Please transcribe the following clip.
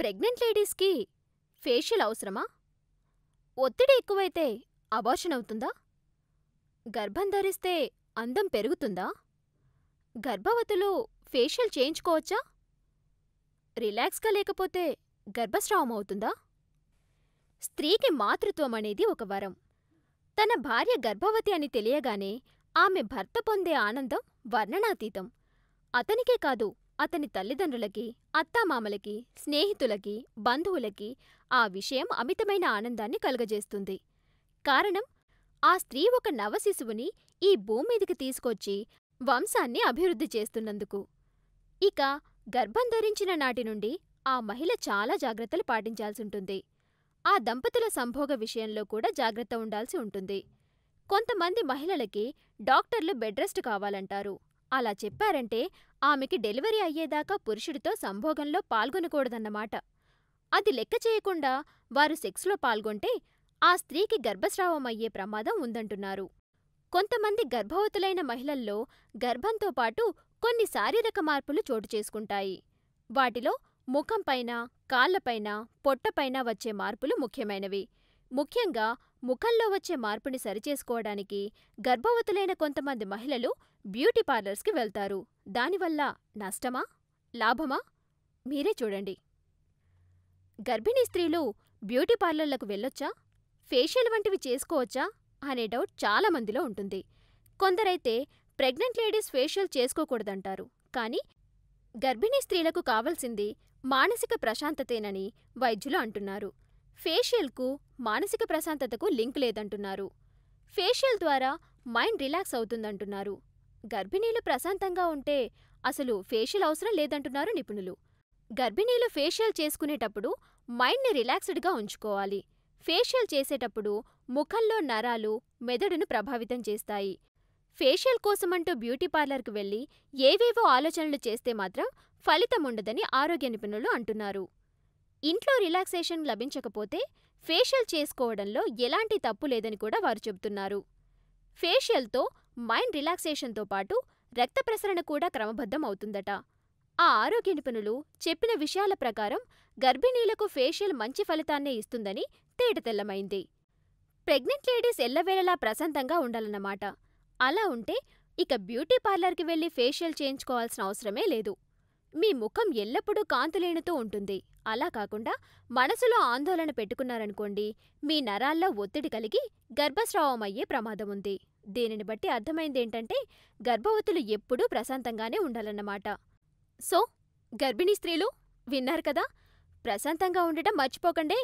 Pregnant లేడీస్కి facial అవసరమా? ఒత్తిడి ఎక్కువైతే అబార్షన్ అవుతుందా? గర్భం ధరిస్తే అందం పెరుగుతుందా? గర్భవతులు ఫేషియల్ చేయించుకోవచ్చా? రిలాక్స్గా లేకపోతే గర్భస్రావం అవుతుందా? స్త్రీకి మాతృత్వం అనేది ఒక వరం. తన భార్య గర్భవతి అని తెలియగానే ఆమె భర్త పొందే ఆనందం వర్ణనాతీతం. అతనికే కాదు అతని తల్లిదండ్రులకి, అత్తామామలకి, స్నేహితులకి, బంధువులకి ఆ విషయం అమితమైన ఆనందాన్ని కలుగజేస్తుంది. కారణం, ఆ స్త్రీ ఒక నవశిశువుని ఈ భూమీదికి తీసుకొచ్చి వంశాన్ని అభివృద్ధి చేస్తున్నందుకు. ఇక గర్భం ధరించిన నాటి నుండి ఆ మహిళ చాలా జాగ్రత్తలు పాటించాల్సుంటుంది. ఆ దంపతుల సంభోగ విషయంలో కూడా జాగ్రత్త ఉండాల్సి ఉంటుంది. కొంతమంది మహిళలకి డాక్టర్లు బెడ్రెస్ట్ కావాలంటారు. అలా చెప్పారంటే ఆమెకి డెలివరీ అయ్యేదాకా పురుషుడితో సంభోగంలో పాల్గొనకూడదన్నమాట. అది లెక్క చేయకుండా వారు సెక్స్లో పాల్గొంటే ఆ స్త్రీకి గర్భస్రావం అయ్యే ప్రమాదం ఉందంటున్నారు. కొంతమంది గర్భవతులైన మహిళల్లో గర్భంతో పాటు కొన్ని శారీరక మార్పులు చోటు చేసుకుంటాయి వాటిలో ముఖంపైన, కాళ్ళపైన, పొట్టపైన వచ్చే మార్పులు ముఖ్యమైనవి. ముఖ్యంగా ముఖంలో వచ్చే మార్పుని సరిచేసుకోవడానికి గర్భవతులైన కొంతమంది మహిళలు బ్యూటీ పార్లర్స్కి వెళ్తారు. దానివల్ల నష్టమా, లాభమా మీరే చూడండి. గర్భిణీ స్త్రీలు బ్యూటీ పార్లర్లకు వెళ్ళొచ్చా? ఫేషియల్ వంటివి చేసుకోవచ్చా అనే డౌట్ చాలా మందిలో ఉంటుంది. కొందరైతే ప్రెగ్నెంట్ లేడీస్ ఫేషియల్ చేసుకోకూడదంటారు. కానీ గర్భిణీ స్త్రీలకు కావలసింది మానసిక ప్రశాంతతేనని వైద్యులు అంటున్నారు. ఫేషియల్కు, మానసిక ప్రశాంతతకు లింక్ లేదంటున్నారు. ఫేషియల్ ద్వారా మైండ్ రిలాక్స్ అవుతుందంటున్నారు. గర్భిణీలు ప్రశాంతంగా ఉంటే అసలు ఫేషియల్ అవసరం లేదంటున్నారు నిపుణులు. గర్భిణీలు ఫేషియల్ చేసుకునేటప్పుడు మైండ్ని రిలాక్స్డ్గా ఉంచుకోవాలి. ఫేషియల్ చేసేటప్పుడు ముఖంలో నరాలు, మెదడును ప్రభావితం చేస్తాయి. ఫేషియల్ కోసమంటూ బ్యూటీ పార్లర్కు వెళ్లి ఏవేవో ఆలోచనలు చేస్తే మాత్రం ఫలితం ఉండదని ఆరోగ్య నిపుణులు అంటున్నారు. ఇంట్లో రిలాక్సేషన్ లభించకపోతే ఫేషియల్ చేసుకోవడంలో ఎలాంటి తప్పు లేదని కూడా వారు చెబుతున్నారు. ఫేషియల్తో మైండ్ రిలాక్సేషన్తో పాటు రక్త ప్రసరణ కూడా క్రమబద్ధం అవుతుందట. ఆ ఆరోగ్య నిపుణులు చెప్పిన విషయాల ప్రకారం గర్భిణీలకు ఫేషియల్ మంచి ఫలితాన్నే ఇస్తుందని తేటతెల్లమైంది. ప్రెగ్నెంట్ లేడీస్ ఎల్లవేళలా ప్రశాంతంగా ఉండాలన్నమాట. అలా ఉంటే ఇక బ్యూటీ పార్లర్కి వెళ్లి ఫేషియల్ చేయించుకోవాల్సిన అవసరమే లేదు. మీ ముఖం ఎల్లప్పుడూ కాంతిలేనుతూ ఉంటుంది, అలా కాకుండా మనసులో ఆందోళన పెట్టుకున్నారనుకోండి, మీ నరాల్లో ఒత్తిడి కలిగి గర్భస్రావం అయ్యే ప్రమాదం ఉంది. దీనిని బట్టి అర్థమైందేంటంటే గర్భవతులు ఎప్పుడూ ప్రశాంతంగానే ఉండాలన్నమాట. సో, గర్భిణీ స్త్రీలు, విన్నారు కదా! ప్రశాంతంగా ఉండటం మర్చిపోకండే!